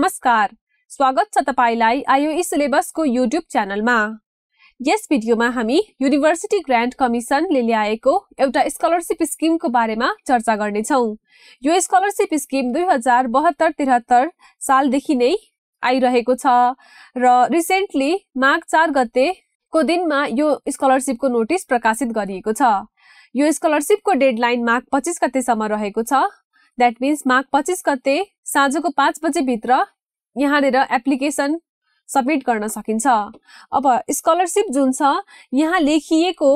नमस्कार स्वागत छ तपाईँलाई यी सिलेबसको युट्युब च्यानलमा यस भिडियोमा हामी युनिभर्सिटी ग्रान्ट कमिसनले ल्याएको एउटा स्कलरसिप स्किमको बारेमा चर्चा गर्नेछौँ यो स्कलरसिप स्किम दुई हजार बहत्तर त्रिहत्तर सालदेखि नै आइरहेको छ र रिसेन्टली माघ चार गतेको दिनमा यो स्कलरसिपको नोटिस प्रकाशित गरिएको छ यो स्कलरसिपको डेडलाइन माघ पच्चिस गतेसम्म रहेको छ द्याट मिन्स माघ पच्चिस गते साँझको पाँच बजेभित्र यहाँनिर एप्लिकेसन सब्मिट गर्न सकिन्छ अब स्कलरसिप जुन छ यहाँ लेखिएको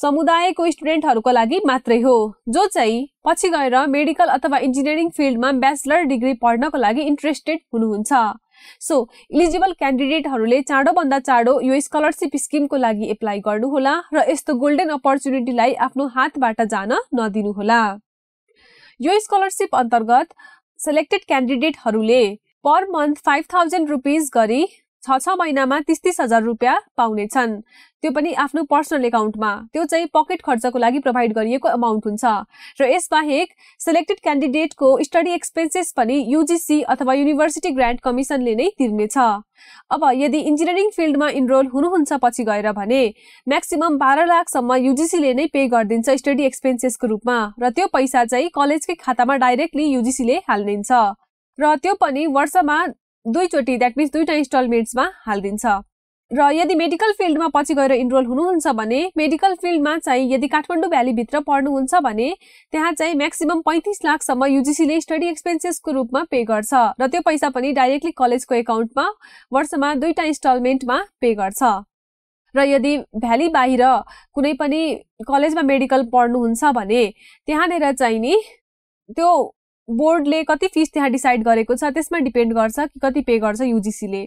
समुदायको स्टुडेन्टहरूको लागि मात्रै हो जो चाहिँ पछि गएर मेडिकल अथवा इन्जिनियरिङ फिल्डमा ब्याचलर डिग्री पढ्नको लागि इन्ट्रेस्टेड हुनुहुन्छ सो इलिजिबल क्यान्डिडेटहरूले चाँडोभन्दा चाँडो यो स्कलरसिप स्किमको लागि एप्लाई गर्नुहोला र यस्तो गोल्डेन अपर्च्युनिटीलाई आफ्नो हातबाट जान नदिनुहोला यो स्कलरसिप अन्तर्गत सेलेक्टेड क्यान्डिडेटहरूले per month five thousand rupees गरी छ छ महिनामा तिस तिस हजार रुपियाँ पाउनेछन् त्यो पनि आफ्नो पर्सनल एकाउन्टमा त्यो चाहिँ पकेट खर्चको लागि प्रोभाइड गरिएको अमाउन्ट हुन्छ र यसबाहेक सेलेक्टेड क्यान्डिडेटको स्टडी एक्सपेन्सेस पनि युजिसी अथवा युनिभर्सिटी ग्रान्ट कमिसनले नै तिर्नेछ अब यदि इन्जिनियरिङ फिल्डमा इनरोल हुनुहुन्छ पछि गएर भने म्याक्सिमम् बाह्र लाखसम्म युजिसीले नै पे गरिदिन्छ स्टडी एक्सपेन्सेसको रूपमा र त्यो पैसा चाहिँ कलेजकै खातामा डाइरेक्टली युजिसीले हालिदिन्छ र त्यो पनि वर्षमा दुईचोटि द्याट मिन्स दुईवटा इन्स्टलमेन्ट्समा हालिदिन्छ र यदि मेडिकल फिल्डमा पछि गएर इनरोल हुनुहुन्छ भने मेडिकल फिल्डमा चाहिँ यदि काठमाडौँ भ्यालीभित्र पढ्नुहुन्छ भने त्यहाँ चाहिँ म्याक्सिमम् पैँतिस लाखसम्म युजिसीले स्टडी एक्सपेन्सेसको रूपमा पे गर्छ र त्यो पैसा पनि डाइरेक्टली कलेजको एकाउन्टमा वर्षमा दुईवटा इन्स्टलमेन्टमा पे गर्छ र यदि भ्याली बाहिर कुनै पनि कलेजमा मेडिकल पढ्नुहुन्छ भने त्यहाँनिर चाहिँ नि त्यो बोर्डले कति फिस त्यहाँ डिसाइड गरेको छ त्यसमा डिपेन्ड गर्छ कि कति पे गर्छ युजिसीले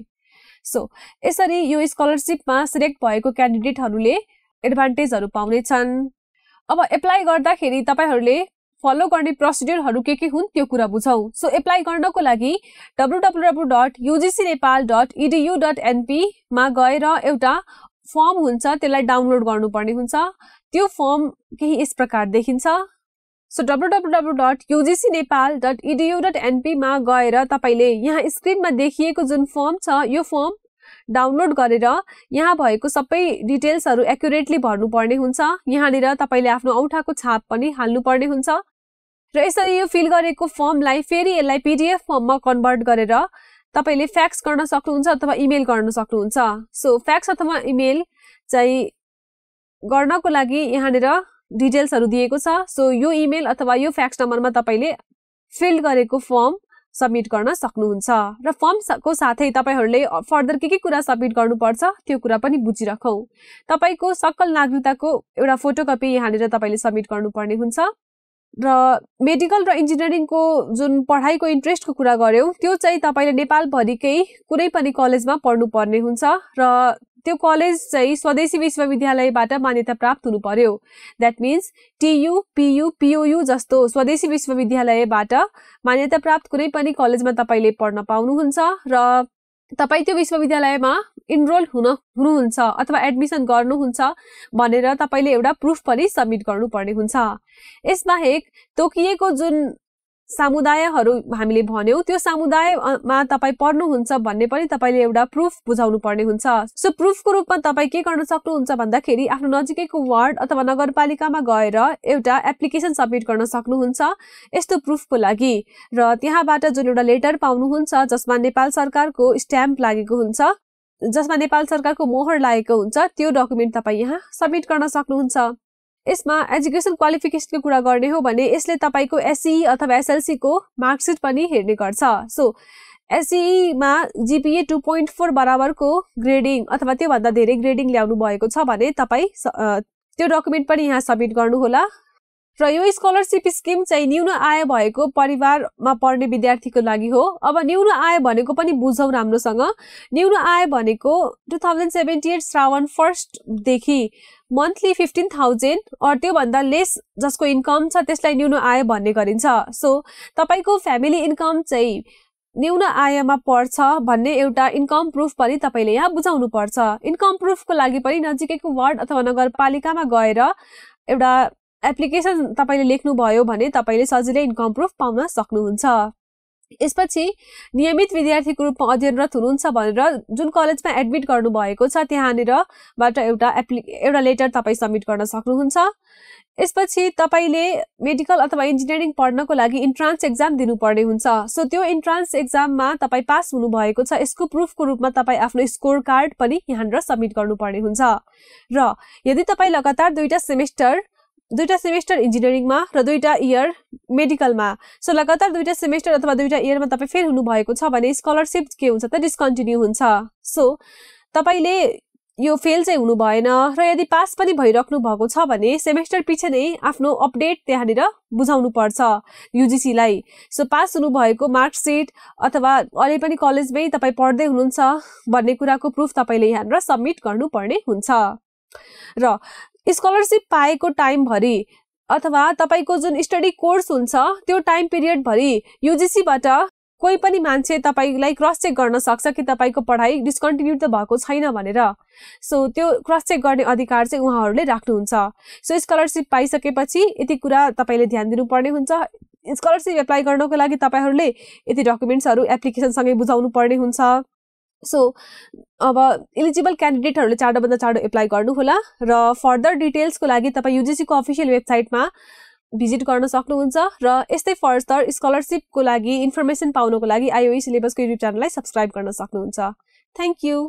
सो यसरी यो स्कलरसिपमा सिलेक्ट भएको क्यान्डिडेटहरूले एडभान्टेजहरू पाउनेछन् अब एप्लाई गर्दाखेरि तपाईँहरूले फलो गर्ने प्रोसिडियरहरू के के हुन् त्यो कुरा बुझौँ सो एप्लाई गर्नको लागि W W W dot UGC Nepal dot EDU dot एनपीमा गएर एउटा फर्म हुन्छ त्यसलाई डाउनलोड गर्नुपर्ने हुन्छ त्यो फर्म केही यस प्रकार देखिन्छ so W W W dot UGC Nepal dot EDU dot एनपीमा गएर तपाईँले यहाँ स्क्रिनमा देखिएको जुन फर्म छ यो फर्म डाउनलोड गरेर यहाँ भएको सबै डिटेल्सहरू एकुरेटली भर्नुपर्ने हुन्छ यहाँनिर तपाईँले आफ्नो औठाको छाप पनि हाल्नुपर्ने हुन्छ र यसरी यो फिल गरेको फर्मलाई फेरि यसलाई पिडिएफ फर्ममा कन्भर्ट गरेर तपाईँले फ्याक्स गर्न सक्नुहुन्छ अथवा इमेल गर्न सक्नुहुन्छ सो फ्याक्स अथवा इमेल चाहिँ गर्नको लागि यहाँनिर डिटेल्सहरू दिएको छ सो यो इमेल अथवा यो फ्याक्स नम्बरमा तपाईँले फिल गरेको फर्म सब्मिट गर्न सक्नुहुन्छ र फर्मको साथै तपाईँहरूले फर्दर के के कुरा सब्मिट गर्नुपर्छ त्यो कुरा पनि बुझिराखौँ तपाईँको सकल नागरिकताको एउटा फोटोकपी यहाँनिर तपाईँले सब्मिट गर्नुपर्ने हुन्छ र मेडिकल र इन्जिनियरिङको जुन पढाइको इन्ट्रेस्टको कुरा गऱ्यौँ त्यो चाहिँ तपाईँले नेपालभरिकै कुनै पनि कलेजमा पढ्नुपर्ने हुन्छ र त्यो कलेज चाहिँ स्वदेशी विश्वविद्यालयबाट मान्यता प्राप्त हुनु पर्यो that means TU PU POU जस्तो स्वदेशी विश्वविद्यालयबाट मान्यता प्राप्त कुनै पनि कलेजमा तपाईँले पढ्न पाउनुहुन्छ र तपाईँ त्यो विश्वविद्यालयमा इनरोल हुन हुनुहुन्छ अथवा एडमिसन गर्नुहुन्छ भनेर तपाईँले एउटा प्रुफ पनि सब्मिट गर्नुपर्ने हुन्छ यसबाहेक तोकिएको जुन समुदायहरू हामीले भन्यौँ त्यो समुदायमा तपाईँ पढ्नुहुन्छ भन्ने पनि तपाईँले एउटा प्रुफ बुझाउनु पर्ने हुन्छ सो प्रुफको रूपमा तपाईँ के गर्न सक्नुहुन्छ भन्दाखेरि आफ्नो नजिकैको वार्ड अथवा नगरपालिकामा गएर एउटा एप्लिकेसन सब्मिट गर्न सक्नुहुन्छ यस्तो प्रुफको लागि र त्यहाँबाट जुन एउटा लेटर पाउनुहुन्छ जसमा नेपाल सरकारको स्ट्याम्प लागेको हुन्छ जसमा नेपाल सरकारको मोहर लागेको हुन्छ त्यो डकुमेन्ट तपाईँ यहाँ सब्मिट गर्न सक्नुहुन्छ यसमा एजुकेसन क्वालिफिकेसनको कुरा गर्ने हो भने यसले तपाईँको एससिई e e अथवा एसएलसीको मार्कसिट पनि हेर्ने गर्छ सो एससिईमा जिपिए टु पोइन्ट फोर बराबरको ग्रेडिङ अथवा त्योभन्दा धेरै ग्रेडिङ ल्याउनु भएको छ भने तपाईँ त्यो डकुमेन्ट पनि यहाँ सब्मिट गर्नुहोला र यो स्कलरसिप स्किम चाहिँ न्यून आय भएको परिवारमा पढ्ने विद्यार्थीको लागि हो अब न्यून आय भनेको पनि बुझौँ राम्रोसँग न्यून आय भनेको two thousand seventy eight Shrawan फर्स्टदेखि मन्थली फिफ्टिन थाउजन्ड अर त्योभन्दा लेस जसको इन्कम छ त्यसलाई न्यून आय भन्ने गरिन्छ सो तपाईँको फ्यामिली इन्कम चाहिँ न्यून आयमा पर्छ भन्ने एउटा इन्कम प्रुफ पनि तपाईँले यहाँ बुझाउनु पर्छ इन्कम प्रुफको लागि पनि नजिकैको वार्ड अथवा नगरपालिकामा गएर एउटा एप्लिकेसन तपाईँले लेख्नुभयो भने तपाईँले सजिलै इन्कम प्रुफ पाउन सक्नुहुन्छ यसपछि नियमित विद्यार्थीको रूपमा अध्ययनरत हुनुहुन्छ भनेर जुन कलेजमा एडमिट गर्नुभएको छ त्यहाँनिरबाट एउटा एप्लि एउटा लेटर तपाईँ सब्मिट गर्न सक्नुहुन्छ यसपछि तपाईँले मेडिकल अथवा इन्जिनियरिङ पढ्नको लागि इन्ट्रान्स एक्जाम दिनुपर्ने हुन्छ सो त्यो इन्ट्रान्स एक्जाममा तपाईँ पास हुनुभएको छ यसको प्रुफको रूपमा तपाईँ आफ्नो स्कोर कार्ड पनि यहाँनिर सब्मिट गर्नुपर्ने हुन्छ र यदि तपाईँ लगातार दुईवटा सेमेस्टर दुईवटा सेमेस्टर इन्जिनियरिङमा र दुईवटा इयर मेडिकलमा सो लगातार दुईवटा सेमेस्टर अथवा दुईवटा इयरमा तपाईँ फेल हुनुभएको छ भने स्कलरसिप के हुन्छ त डिस्कन्टिन्यू हुन्छ सो तपाईँले यो फेल चाहिँ हुनु भएन र यदि पास पनि भइराख्नु भएको छ भने सेमेस्टर पछि नै आफ्नो अपडेट त्यहाँनिर बुझाउनु पर्छ युजिसीलाई सो पास हुनुभएको मार्कसिट अथवा अहिले पनि कलेजमै तपाईँ पढ्दै हुनुहुन्छ भन्ने कुराको प्रुफ तपाईँले यहाँनिर सब्मिट गर्नुपर्ने हुन्छ र स्कलरसिप पाएको टाइमभरि अथवा तपाईँको जुन स्टडी कोर्स हुन्छ त्यो टाइम पिरियडभरि युजिसीबाट कोही पनि मान्छे तपाईँलाई क्रस चेक गर्न सक्छ कि तपाईँको पढाइ डिस्कन्टिन्यू त भएको छैन भनेर सो त्यो क्रस चेक गर्ने अधिकार चाहिँ उहाँहरूले राख्नुहुन्छ सो so, स्कलरसिप पाइसकेपछि यति कुरा तपाईँले ध्यान दिनुपर्ने हुन्छ स्कलरसिप एप्लाई गर्नको लागि तपाईँहरूले यति डकुमेन्ट्सहरू एप्लिकेसनसँगै बुझाउनु पर्ने हुन्छ सो अब इलिजिबल क्यान्डिडेटहरूले चाँडोभन्दा चाँडो एप्लाई गर्नुहोला र फर्दर डिटेल्सको लागि तपाईँ युजिसीको अफिसियल वेबसाइटमा भिजिट गर्न सक्नुहुन्छ र यस्तै फर्दर स्कलरसिपको लागि इन्फर्मेसन पाउनको लागि आइओई सिलेबसको युट्युब च्यानललाई सब्सक्राइब गर्न सक्नुहुन्छ थ्याङ्क यू